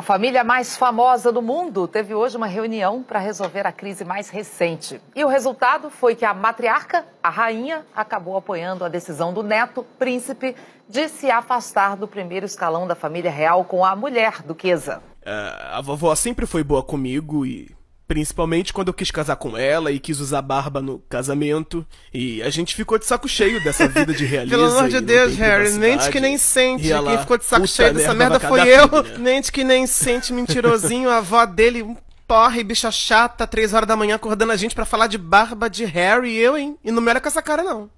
A família mais famosa do mundo teve hoje uma reunião para resolver a crise mais recente. E o resultado foi que a matriarca, a rainha, acabou apoiando a decisão do neto, príncipe, de se afastar do primeiro escalão da família real com a mulher duquesa. É, a vovó sempre foi boa comigo e Principalmente quando eu quis casar com ela e quis usar barba no casamento. E a gente ficou de saco cheio dessa vida de realismo Pelo amor de Deus, Harry, mente que nem sente. Quem ficou de saco cheio dessa merda foi eu. Filha. Né? Mente que nem sente, mentirosinho. A avó dele, um porre, bicha chata, três horas da manhã acordando a gente para falar de barba de Harry e eu, hein? E não me olha com essa cara, não.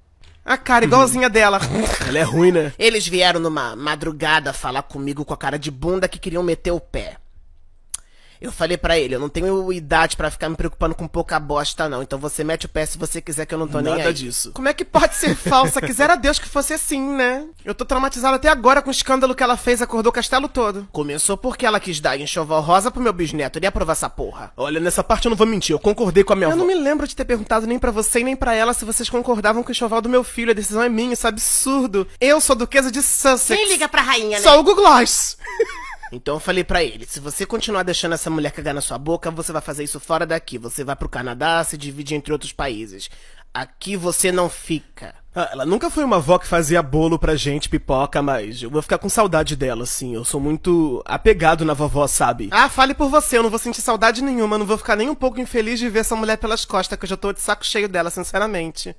A cara uhum. igualzinha dela. Ela é ruim, né? Eles vieram numa madrugada falar comigo com a cara de bunda que queriam meter o pé. Eu falei para ele, eu não tenho idade para ficar me preocupando com pouca bosta, não. Então você mete o pé se você quiser, que eu não tô Nada nem aí. Nada disso. Como é que pode ser falsa? Quisera Deus que fosse assim, né? Eu tô traumatizado até agora com o escândalo que ela fez, acordou o castelo todo. Começou porque ela quis dar enxoval rosa pro meu bisneto, ele ia aprovar essa porra. Olha, nessa parte eu não vou mentir, eu concordei com a minha eu avó. não me lembro de ter perguntado nem para você nem para ela se vocês concordavam com o enxoval do meu filho, a decisão é minha, isso é absurdo. Eu sou duquesa de Sussex. Quem liga pra rainha, né? Sou o Gloss. Então eu falei para ele: se você continuar deixando essa mulher cagar na sua boca, você vai fazer isso fora daqui. Você vai pro Canadá, se divide entre outros países. Aqui você não fica. Ah, ela nunca foi uma avó que fazia bolo pra gente, pipoca, mas eu vou ficar com saudade dela, assim. Eu sou muito apegado na vovó, sabe? Ah, fale por você, eu não vou sentir saudade nenhuma, não vou ficar nem um pouco infeliz de ver essa mulher pelas costas, que eu já tô de saco cheio dela, sinceramente.